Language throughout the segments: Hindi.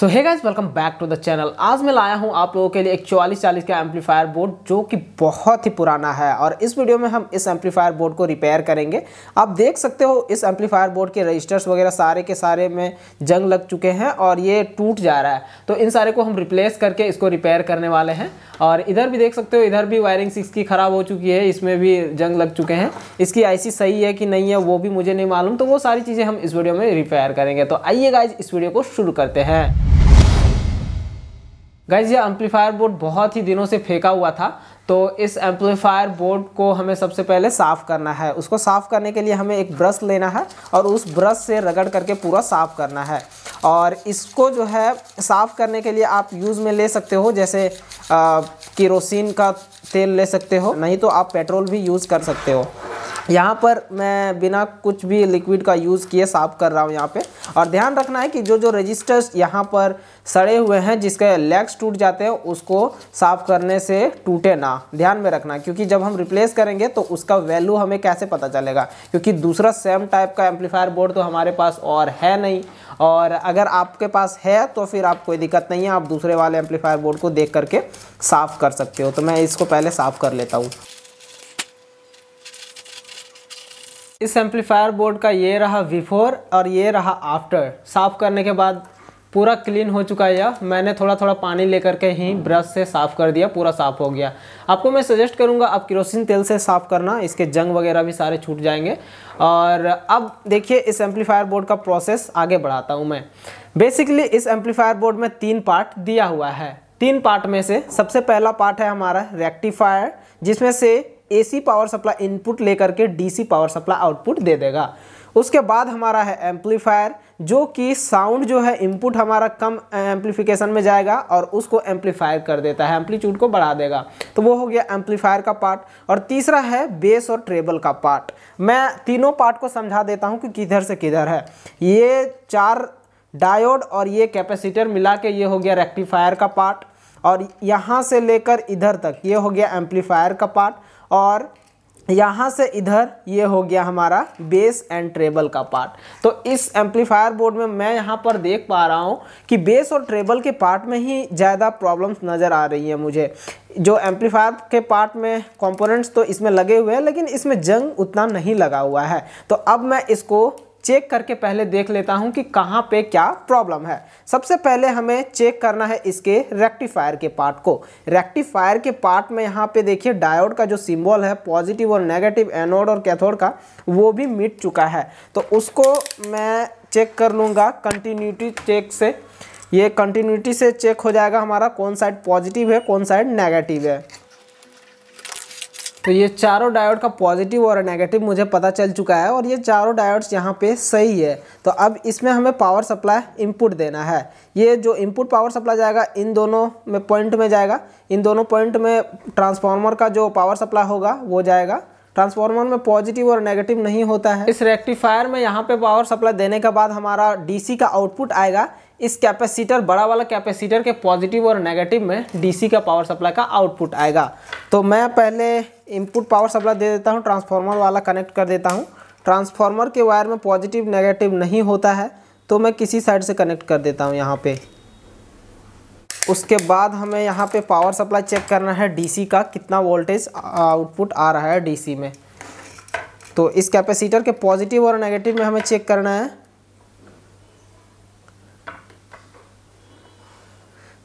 so hi guys welcome back to the channel आज मैं लाया हूँ आप लोगों के लिए एक चौवालीस चालीस का एम्पलीफायर बोर्ड जो कि बहुत ही पुराना है और इस वीडियो में हम इस एम्पलीफायर बोर्ड को रिपेयर करेंगे आप देख सकते हो इस एम्पलीफायर बोर्ड के रजिस्टर्स वगैरह सारे के सारे में जंग लग चुके हैं और ये टूट जा रहा है तो इन सारे को हम रिप्लेस करके इसको रिपेयर करने वाले हैं और इधर भी देख सकते हो इधर भी वायरिंग सिक्स की ख़राब हो चुकी है इसमें भी जंग लग चुके हैं इसकी आईसी सही है कि नहीं है वो भी मुझे नहीं मालूम तो वो सारी चीज़ें हम इस वीडियो में रिपेयर करेंगे तो आइए गाइज इस वीडियो को शुरू करते हैं गाइज ये एम्पलीफायर बोर्ड बहुत ही दिनों से फेंका हुआ था तो इस एम्पलीफायर बोर्ड को हमें सबसे पहले साफ़ करना है उसको साफ़ करने के लिए हमें एक ब्रश लेना है और उस ब्रश से रगड़ करके पूरा साफ़ करना है और इसको जो है साफ़ करने के लिए आप यूज़ में ले सकते हो जैसे किरोसिन का तेल ले सकते हो नहीं तो आप पेट्रोल भी यूज़ कर सकते हो यहाँ पर मैं बिना कुछ भी लिक्विड का यूज़ किए साफ़ कर रहा हूँ यहाँ पे और ध्यान रखना है कि जो जो रजिस्टर्स यहाँ पर सड़े हुए हैं जिसके लेग्स टूट जाते हैं उसको साफ करने से टूटे ना ध्यान में रखना क्योंकि जब हम रिप्लेस करेंगे तो उसका वैल्यू हमें कैसे पता चलेगा क्योंकि दूसरा सेम टाइप का एम्पलीफायर बोर्ड तो हमारे पास और है नहीं और अगर आपके पास है तो फिर आप कोई दिक्कत नहीं है आप दूसरे वाले एम्पलीफायर बोर्ड को देख करके साफ़ कर सकते हो तो मैं इसको पहले साफ़ कर लेता हूँ इस एम्पलीफायर बोर्ड का ये रहा बिफोर और ये रहा आफ्टर साफ़ करने के बाद पूरा क्लीन हो चुका है यह मैंने थोड़ा थोड़ा पानी लेकर के ही ब्रश से साफ़ कर दिया पूरा साफ़ हो गया आपको मैं सजेस्ट करूँगा आप किरोसिन तेल से साफ़ करना इसके जंग वगैरह भी सारे छूट जाएंगे और अब देखिए इस एम्पलीफायर बोर्ड का प्रोसेस आगे बढ़ाता हूँ मैं बेसिकली इस एम्पलीफायर बोर्ड में तीन पार्ट दिया हुआ है तीन पार्ट में से सबसे पहला पार्ट है हमारा रेक्टिफायर जिसमें से ए पावर सप्लाई इनपुट लेकर के डी पावर सप्लाई आउटपुट दे देगा उसके बाद हमारा है एम्पलीफायर जो कि साउंड जो है इनपुट हमारा कम एम्पलीफिकेशन में जाएगा और उसको एम्पलीफायर कर देता है एम्पलीट्यूड को बढ़ा देगा तो वो हो गया एम्पलीफायर का पार्ट और तीसरा है बेस और ट्रेबल का पार्ट मैं तीनों पार्ट को समझा देता हूँ कि किधर से किधर है ये चार डायोड और ये कैपेसिटर मिला के ये हो गया रेक्टिफायर का पार्ट और यहाँ से लेकर इधर तक ये हो गया एम्पलीफायर का पार्ट और यहाँ से इधर ये हो गया हमारा बेस एंड ट्रेबल का पार्ट तो इस एम्पलीफायर बोर्ड में मैं यहाँ पर देख पा रहा हूँ कि बेस और ट्रेबल के पार्ट में ही ज़्यादा प्रॉब्लम्स नज़र आ रही है मुझे जो एम्पलीफायर के पार्ट में कंपोनेंट्स तो इसमें लगे हुए हैं लेकिन इसमें जंग उतना नहीं लगा हुआ है तो अब मैं इसको चेक करके पहले देख लेता हूं कि कहां पे क्या प्रॉब्लम है सबसे पहले हमें चेक करना है इसके रेक्टिफायर के पार्ट को रेक्टिफायर के पार्ट में यहां पे देखिए डायोड का जो सिंबल है पॉजिटिव और नेगेटिव एनोड और कैथोड का वो भी मिट चुका है तो उसको मैं चेक कर लूँगा कंटिन्यूटी चेक से ये कंटिन्यूटी से चेक हो जाएगा हमारा कौन साइड पॉजिटिव है कौन साइड नेगेटिव है तो ये चारों डायोड का पॉजिटिव और नेगेटिव मुझे पता चल चुका है और ये चारों डायोड्स यहाँ पे सही है तो अब इसमें हमें पावर सप्लाई इनपुट देना है ये जो इनपुट पावर सप्लाई जाएगा इन दोनों में पॉइंट में जाएगा इन दोनों पॉइंट में ट्रांसफार्मर का जो पावर सप्लाई होगा वो जाएगा ट्रांसफार्मर में पॉजिटिव और नेगेटिव नहीं होता है इस रेक्टिफायर में यहाँ पे पावर सप्लाई देने के बाद हमारा डीसी का आउटपुट आएगा इस कैपेसिटर बड़ा वाला कैपेसिटर के पॉजिटिव और नेगेटिव में डीसी का पावर सप्लाई का आउटपुट आएगा तो मैं पहले इनपुट पावर सप्लाई दे देता हूँ ट्रांसफार्मर वाला कनेक्ट कर देता हूँ ट्रांसफार्मर के वायर में पॉजिटिव नेगेटिव नहीं होता है तो मैं किसी साइड से कनेक्ट कर देता हूँ यहाँ पर उसके बाद हमें यहाँ पर पावर सप्लाई चेक करना है डी का कितना वोल्टेज आउटपुट आ रहा है डी में तो इस कैपेसिटर के पॉजिटिव और नेगेटिव में हमें चेक करना है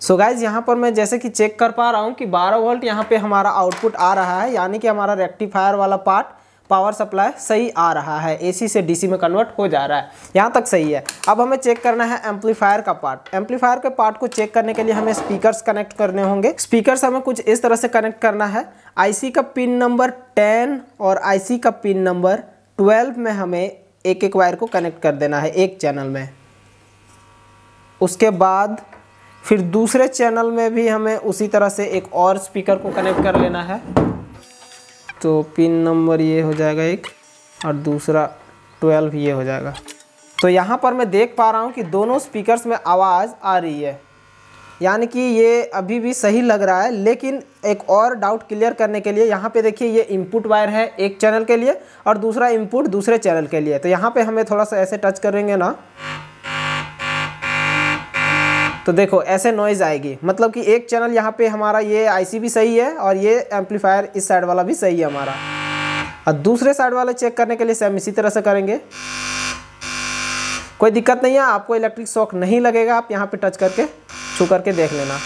सो so गाइज यहाँ पर मैं जैसे कि चेक कर पा रहा हूँ कि 12 वोल्ट यहाँ पे हमारा आउटपुट आ रहा है यानी कि हमारा रेक्टिफायर वाला पार्ट पावर सप्लाई सही आ रहा है एसी से डीसी में कन्वर्ट हो जा रहा है यहाँ तक सही है अब हमें चेक करना है एम्पलीफायर का पार्ट एम्पलीफायर के पार्ट को चेक करने के लिए हमें स्पीकर्स कनेक्ट करने होंगे स्पीकर्स हमें कुछ इस तरह से कनेक्ट करना है आईसी का पिन नंबर टेन और आईसी का पिन नंबर ट्वेल्व में हमें एक एक वायर को कनेक्ट कर देना है एक चैनल में उसके बाद फिर दूसरे चैनल में भी हमें उसी तरह से एक और स्पीकर को कनेक्ट कर लेना है तो पिन नंबर ये हो जाएगा एक और दूसरा ट्वेल्व ये हो जाएगा तो यहाँ पर मैं देख पा रहा हूँ कि दोनों स्पीकर्स में आवाज़ आ रही है यानी कि ये अभी भी सही लग रहा है लेकिन एक और डाउट क्लियर करने के लिए यहाँ पे देखिए ये इनपुट वायर है एक चैनल के लिए और दूसरा इनपुट दूसरे चैनल के लिए तो यहाँ पे हमें थोड़ा सा ऐसे टच करेंगे ना तो देखो ऐसे नॉइज़ आएगी मतलब कि एक चैनल यहाँ पे हमारा ये आईसी भी सही है और ये एम्पलीफायर इस साइड वाला भी सही है हमारा और दूसरे साइड वाला चेक करने के लिए सेम इसी तरह से करेंगे कोई दिक्कत नहीं है आपको इलेक्ट्रिक शॉक नहीं लगेगा आप यहाँ पे टच करके छू करके देख लेना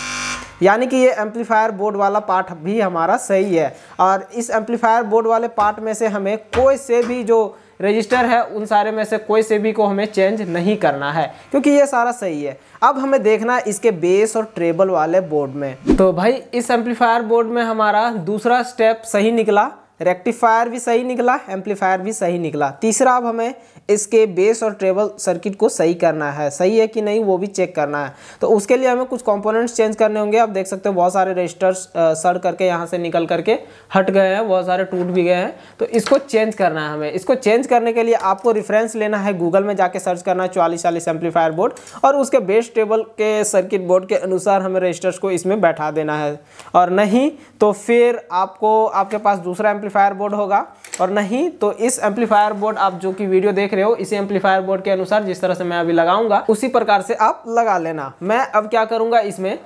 यानी कि ये एम्पलीफायर बोर्ड वाला पार्ट भी हमारा सही है और इस एम्पलीफायर बोर्ड वाले पार्ट में से हमें कोई से भी जो रजिस्टर है उन सारे में से कोई से भी को हमें चेंज नहीं करना है क्योंकि ये सारा सही है अब हमें देखना इसके बेस और ट्रेबल वाले बोर्ड में तो भाई इस एम्पलीफायर बोर्ड में हमारा दूसरा स्टेप सही निकला रेक्टिफायर भी सही निकला एम्पलीफायर भी सही निकला तीसरा अब हमें इसके बेस और ट्रेबल सर्किट को सही करना है सही है कि नहीं वो भी चेक करना है तो उसके लिए हमें कुछ कंपोनेंट्स चेंज करने होंगे आप देख सकते हो बहुत सारे रजिस्टर्स सड़ करके यहाँ से निकल करके हट गए हैं बहुत सारे टूट भी गए हैं तो इसको चेंज करना है हमें इसको चेंज करने के लिए आपको रिफरेंस लेना है गूगल में जाके सर्च करना है चालीस चालीस एम्पलीफायर बोर्ड और उसके बेस टेबल के सर्किट बोर्ड के अनुसार हमें रजिस्टर्स को इसमें बैठा देना है और नहीं तो फिर आपको आपके पास दूसरा एम्पली एम्पलीफायर बोर्ड होगा और नहीं तो इस एम्पलीफायर बोर्ड आप जो कि वीडियो देख रहे हो इसी एम्पलीफायर बोर्ड के अनुसार जिस तरह से मैं अभी लगाऊंगा उसी प्रकार से आप लगा लेना मैं अब क्या करूँगा इसमें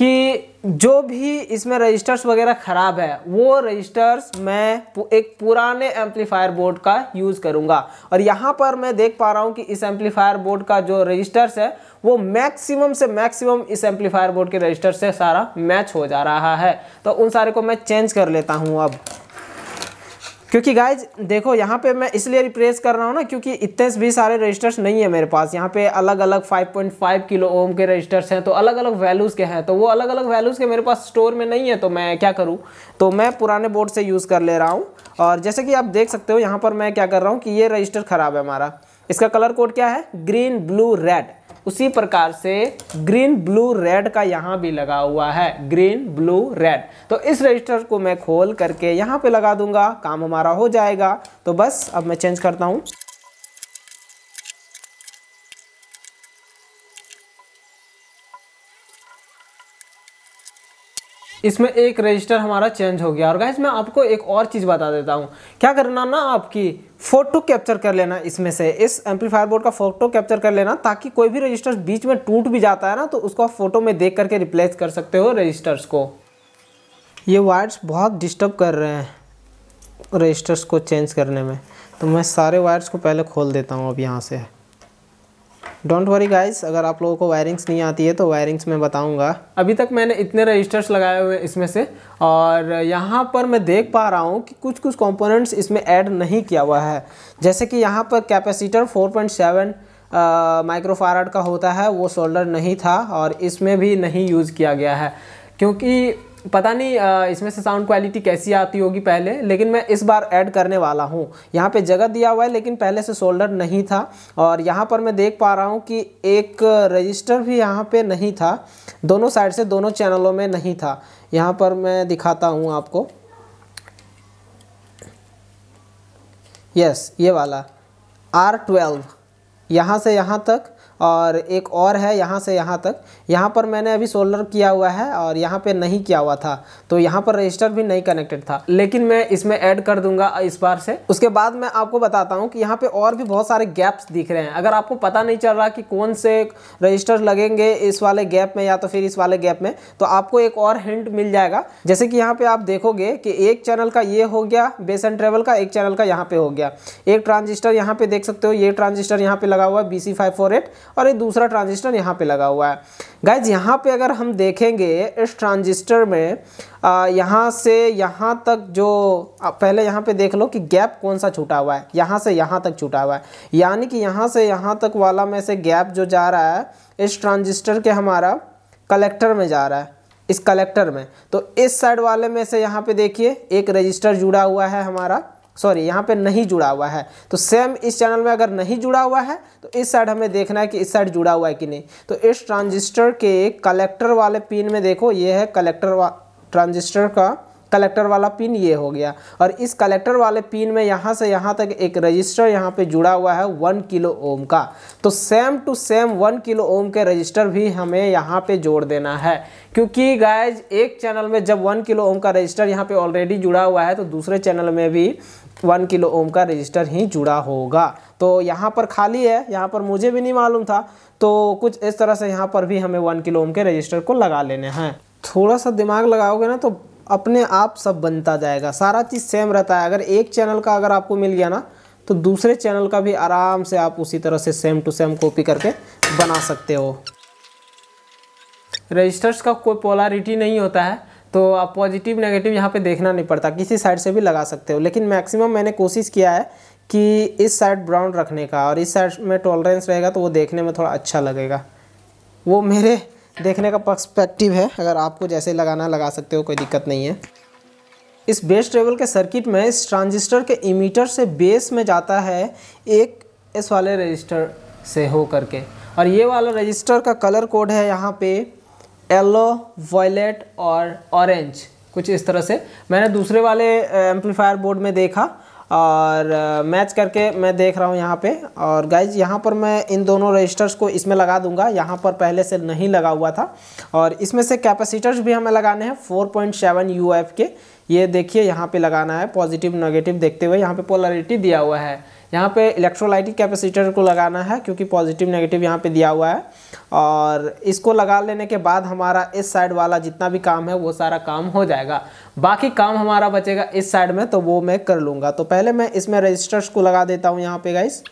कि जो भी इसमें रजिस्टर्स वगैरह ख़राब है वो रजिस्टर्स मैं एक पुराने एम्पलीफायर बोर्ड का यूज़ करूँगा और यहाँ पर मैं देख पा रहा हूँ कि इस एम्पलीफायर बोर्ड का जो रजिस्टर्स है वो मैक्सिमम से मैक्सिमम इस एम्पलीफायर बोर्ड के रजिस्टर से सारा मैच हो जा रहा है तो उन सारे को मैं चेंज कर लेता हूँ अब क्योंकि गाइज देखो यहाँ पे मैं इसलिए रिप्लेस कर रहा हूँ ना क्योंकि इतने भी सारे रजिस्टर्स नहीं है मेरे पास यहाँ पे अलग अलग 5.5 किलो ओम के रजिस्टर्स हैं तो अलग अलग वैल्यूज़ के हैं तो वो अलग अलग वैल्यूज़ के मेरे पास स्टोर में नहीं है तो मैं क्या करूँ तो मैं पुराने बोर्ड से यूज़ कर ले रहा हूँ और जैसे कि आप देख सकते हो यहाँ पर मैं क्या कर रहा हूँ कि ये रजिस्टर ख़राब है हमारा इसका कलर कोड क्या है ग्रीन ब्लू रेड उसी प्रकार से ग्रीन ब्लू रेड का यहाँ भी लगा हुआ है ग्रीन ब्लू रेड तो इस रजिस्टर को मैं खोल करके यहाँ पे लगा दूंगा काम हमारा हो जाएगा तो बस अब मैं चेंज करता हूँ इसमें एक रजिस्टर हमारा चेंज हो गया और गाइज मैं आपको एक और चीज़ बता देता हूँ क्या करना ना आपकी फोटो कैप्चर कर लेना इसमें से इस एम्पलीफायर बोर्ड का फोटो कैप्चर कर लेना ताकि कोई भी रजिस्टर बीच में टूट भी जाता है ना तो उसको आप फोटो में देख करके रिप्लेस कर सकते हो रजिस्टर्स को ये वायर्स बहुत डिस्टर्ब कर रहे हैं रजिस्टर्स को चेंज करने में तो मैं सारे वायर्स को पहले खोल देता हूँ अब यहाँ से डोंट वरी गाइस अगर आप लोगों को वायरिंग्स नहीं आती है तो वायरिंग्स मैं बताऊंगा अभी तक मैंने इतने रजिस्टर्स लगाए हुए इसमें से और यहाँ पर मैं देख पा रहा हूँ कि कुछ कुछ कंपोनेंट्स इसमें ऐड नहीं किया हुआ है जैसे कि यहाँ पर कैपेसिटर 4.7 माइक्रोफाराड का होता है वो सोल्डर नहीं था और इसमें भी नहीं यूज़ किया गया है क्योंकि पता नहीं इसमें से साउंड क्वालिटी कैसी आती होगी पहले लेकिन मैं इस बार ऐड करने वाला हूँ यहाँ पे जगह दिया हुआ है लेकिन पहले से सोल्डर नहीं था और यहाँ पर मैं देख पा रहा हूँ कि एक रजिस्टर भी यहाँ पे नहीं था दोनों साइड से दोनों चैनलों में नहीं था यहाँ पर मैं दिखाता हूँ आपको यस ये वाला आर ट्वेल्व यहाँ से यहाँ तक और एक और है यहाँ से यहाँ तक यहाँ पर मैंने अभी सोलर किया हुआ है और यहाँ पे नहीं किया हुआ था तो यहाँ पर रजिस्टर भी नहीं कनेक्टेड था लेकिन मैं इसमें ऐड कर दूंगा इस बार से उसके बाद मैं आपको बताता हूँ कि यहाँ पे और भी बहुत सारे गैप्स दिख रहे हैं अगर आपको पता नहीं चल रहा कि कौन से रजिस्टर लगेंगे इस वाले गैप में या तो फिर इस वाले गैप में तो आपको एक और हिंट मिल जाएगा जैसे कि यहाँ पे आप देखोगे कि एक चैनल का ये हो गया बेस एंड ट्रेवल का एक चैनल का यहाँ पे हो गया एक ट्रांजिस्टर यहाँ पे देख सकते हो ये ट्रांजिस्टर यहाँ पे लगा हुआ है B C five four eight और ये दूसरा ट्रांजिस्टर यहाँ पे लगा हुआ है गाइज यहाँ पे अगर हम देखेंगे इस ट्रांजिस्टर में यहाँ से यहाँ तक जो पहले यहाँ पे देख लो कि गैप कौन सा छूटा हुआ है यहाँ से यहाँ तक छूटा हुआ है यानी कि यहाँ से यहाँ तक वाला में से गैप जो जा रहा है इस ट्रांजिस्टर के हमारा कलेक्टर में जा रहा है इस कलेक्टर में तो इस साइड वाले में से यहाँ पे देखिए एक रजिस्टर जुड़ा हुआ है हमारा सॉरी यहाँ पे नहीं जुड़ा हुआ है तो सेम इस चैनल में अगर नहीं जुड़ा हुआ है तो इस साइड हमें देखना है कि इस साइड जुड़ा हुआ है कि नहीं तो इस ट्रांजिस्टर के कलेक्टर वाले पिन में देखो ये है कलेक्टर ट्रांजिस्टर का कलेक्टर वाला पिन ये हो गया और इस कलेक्टर वाले पिन में यहाँ से यहाँ तक एक रजिस्टर यहाँ पे जुड़ा हुआ है वन किलो ओम का तो same to same one kilo ohm के रजिस्टर भी हमें यहाँ पे जोड़ देना है क्योंकि गायज एक चैनल में जब वन किलो ओम का रजिस्टर यहाँ पे ऑलरेडी जुड़ा हुआ है तो दूसरे चैनल में भी वन किलो ओम का रजिस्टर ही जुड़ा होगा तो यहाँ पर खाली है यहाँ पर मुझे भी नहीं मालूम था तो कुछ इस तरह से यहाँ पर भी हमें वन किलो ओम के रजिस्टर को लगा लेने हैं थोड़ा सा दिमाग लगाओगे ना तो अपने आप सब बनता जाएगा सारा चीज़ सेम रहता है अगर एक चैनल का अगर आपको मिल गया ना तो दूसरे चैनल का भी आराम से आप उसी तरह से सेम टू सेम कॉपी करके बना सकते हो रजिस्टर्स का कोई पोलारिटी नहीं होता है तो आप पॉजिटिव नेगेटिव यहाँ पे देखना नहीं पड़ता किसी साइड से भी लगा सकते हो लेकिन मैक्सिमम मैंने कोशिश किया है कि इस साइड ब्राउन रखने का और इस साइड में टॉलरेंस रहेगा तो वो देखने में थोड़ा अच्छा लगेगा वो मेरे देखने का पर्सपेक्टिव है अगर आपको जैसे लगाना लगा सकते हो कोई दिक्कत नहीं है इस बेस ट्रेवल के सर्किट में इस ट्रांजिस्टर के इमीटर से बेस में जाता है एक इस वाले रजिस्टर से हो करके और ये वाला रजिस्टर का कलर कोड है यहाँ पे येलो वायलेट और ऑरेंज कुछ इस तरह से मैंने दूसरे वाले एम्पलीफायर बोर्ड में देखा और मैच करके मैं देख रहा हूँ यहाँ पे और गाइज यहाँ पर मैं इन दोनों रजिस्टर्स को इसमें लगा दूंगा यहाँ पर पहले से नहीं लगा हुआ था और इसमें से कैपेसिटर्स भी हमें लगाने हैं 4.7 पॉइंट के ये देखिए यहाँ पे लगाना है पॉजिटिव नेगेटिव देखते हुए यहाँ पे पोलरिटी दिया हुआ है यहाँ पे इलेक्ट्रोलाइटिक कैपेसिटर को लगाना है क्योंकि पॉजिटिव नेगेटिव यहाँ पे दिया हुआ है और इसको लगा लेने के बाद हमारा इस साइड वाला जितना भी काम है वो सारा काम हो जाएगा बाकी काम हमारा बचेगा इस साइड में तो वो मैं कर लूँगा तो पहले मैं इसमें रजिस्टर्स को लगा देता हूँ यहाँ पे गाइस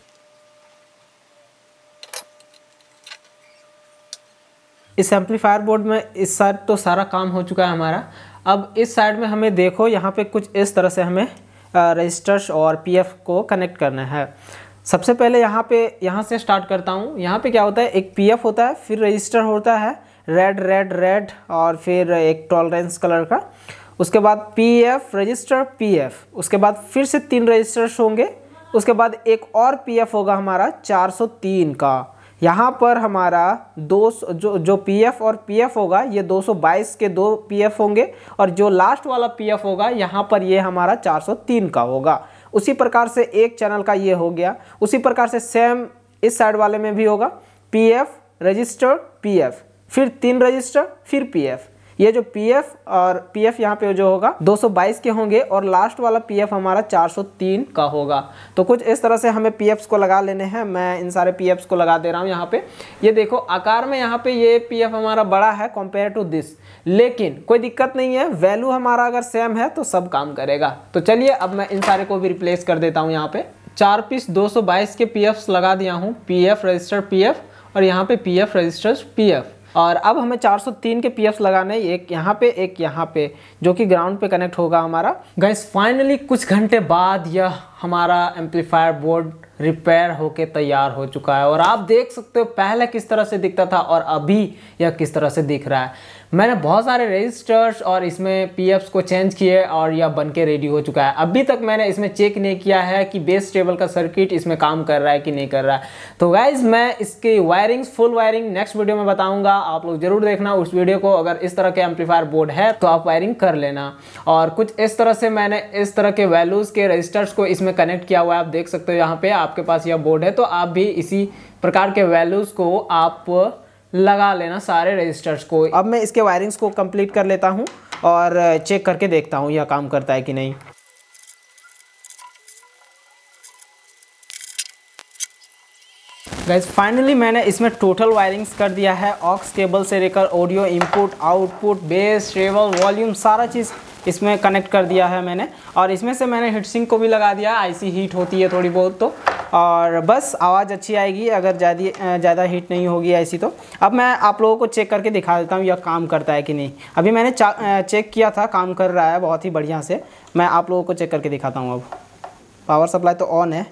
इस एम्पलीफायर बोर्ड में इस साइड तो सारा काम हो चुका है हमारा अब इस साइड में हमें देखो यहाँ पे कुछ इस तरह से हमें रजिस्टर्स और पीएफ को कनेक्ट करना है सबसे पहले यहाँ पे यहाँ से स्टार्ट करता हूँ यहाँ पे क्या होता है एक पीएफ होता है फिर रजिस्टर होता है रेड रेड रेड और फिर एक टॉलरेंस कलर का उसके बाद पीएफ रजिस्टर पीएफ उसके बाद फिर से तीन रजिस्टर्स होंगे उसके बाद एक और पीएफ होगा हमारा 403 का यहाँ पर हमारा दो जो जो पी और पी होगा ये 222 के दो पी होंगे और जो लास्ट वाला पी होगा यहाँ पर ये हमारा चार का होगा उसी प्रकार से एक चैनल का ये हो गया उसी प्रकार से सेम इस साइड वाले में भी होगा P F resistor P F फिर तीन रजिस्टर फिर पी एफ ये जो पी और एफ यहाँ पे जो होगा 222 के होंगे और लास्ट वाला पी हमारा 403 का होगा तो कुछ इस तरह से हमें पी को लगा लेने हैं मैं इन सारे पी को लगा दे रहा हूँ यहाँ पे ये देखो आकार में यहाँ पे ये पी हमारा बड़ा है कंपेयर टू दिस लेकिन कोई दिक्कत नहीं है वैल्यू हमारा अगर सेम है तो सब काम करेगा तो चलिए अब मैं इन सारे को भी रिप्लेस कर देता हूँ यहाँ पे चार पीस दो के पी लगा दिया हूँ पीएफ रजिस्टर पी और यहाँ पे पी रजिस्टर्स रजिस्टर एफ और अब हमें 403 के पीएफ लगाने एक यहाँ पे एक यहाँ पे जो कि ग्राउंड पे कनेक्ट होगा हमारा गैस फाइनली कुछ घंटे बाद यह हमारा एम्पलीफायर बोर्ड रिपेयर होके तैयार हो चुका है और आप देख सकते हो पहले किस तरह से दिखता था और अभी यह किस तरह से दिख रहा है मैंने बहुत सारे रजिस्टर्स और इसमें पीएफ्स को चेंज किए और यह बन के रेडी हो चुका है अभी तक मैंने इसमें चेक नहीं किया है कि बेस टेबल का सर्किट इसमें काम कर रहा है कि नहीं कर रहा है तो गाइज मैं इसके wirings full wiring next video में बताऊंगा आप लोग जरूर देखना उस वीडियो को अगर इस तरह के एम्पलीफायर बोर्ड है तो आप वायरिंग कर लेना और कुछ इस तरह से मैंने इस तरह के वैल्यूज़ के रजिस्टर्स को इसमें कनेक्ट किया हुआ है आप देख सकते हो यहाँ पे आप आपके पास यह बोर्ड है तो आप भी इसी प्रकार के वैल्यूज़ को आप लगा लेना सारे रजिस्टर्स को अब मैं इसके वायरिंग्स को कंप्लीट कर लेता हूँ और चेक करके देखता हूँ यह काम करता है कि नहीं गैस फाइनली मैंने इसमें टोटल वायरिंग्स कर दिया है ऑक्स केबल से लेकर audio input output bass treble volume सारा चीज़ इसमें कनेक्ट कर दिया है मैंने और इसमें से मैंने हीट सिंक को भी लगा दिया आईसी हीट होती है थोड़ी बहुत तो और बस आवाज़ अच्छी आएगी अगर ज़्यादा ज़्यादा हीट नहीं होगी ऐसी तो अब मैं आप लोगों को चेक करके दिखा देता हूँ यह काम करता है कि नहीं अभी मैंने चेक किया था काम कर रहा है बहुत ही बढ़िया से मैं आप लोगों को चेक करके दिखाता हूँ अब पावर सप्लाई तो ऑन है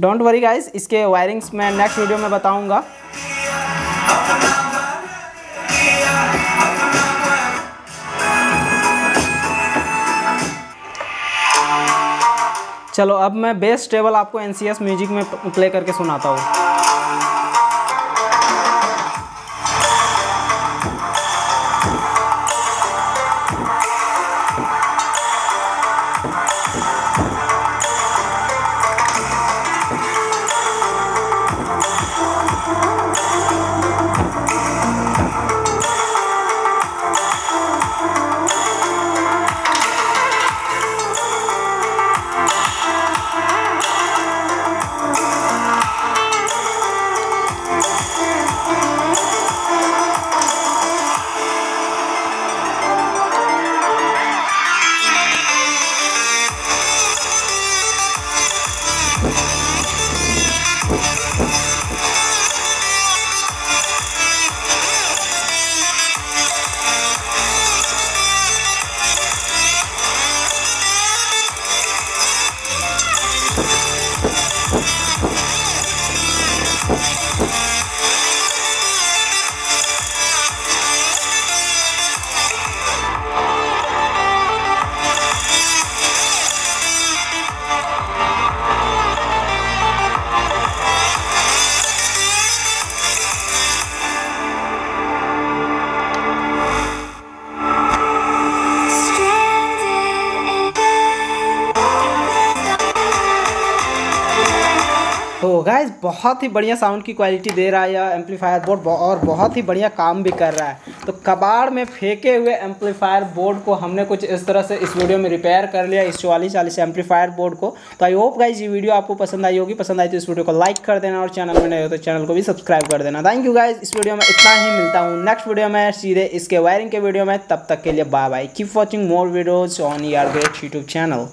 डोंट वरी गाइज इसके वायरिंग्स मैं नेक्स्ट वीडियो में बताऊँगा चलो अब मैं बेस्ट टेबल आपको एन म्यूजिक में प्ले करके सुनाता हूँ तो गाइज बहुत ही बढ़िया साउंड की क्वालिटी दे रहा है यह एम्पलीफायर बोर्ड और बहुत ही बढ़िया काम भी कर रहा है तो कबाड़ में फेंके हुए एम्पलीफायर बोर्ड को हमने कुछ इस तरह से इस वीडियो में रिपेयर कर लिया इस चौवालीस चालीस एम्पलीफायर बोर्ड को तो आई होप गाइज ये वीडियो आपको पसंद आई होगी पसंद आई तो इस वीडियो को लाइक कर देना और चैनल में नहीं हो तो चैनल को भी सब्सक्राइब कर देना थैंक यू गाइज इस वीडियो में इतना ही मिलता हूँ नेक्स्ट वीडियो में सीधे इसके वायरिंग के वीडियो में तब तक के लिए bye bye keep watching more videos on यार ग्रेट यूट्यूब चैनल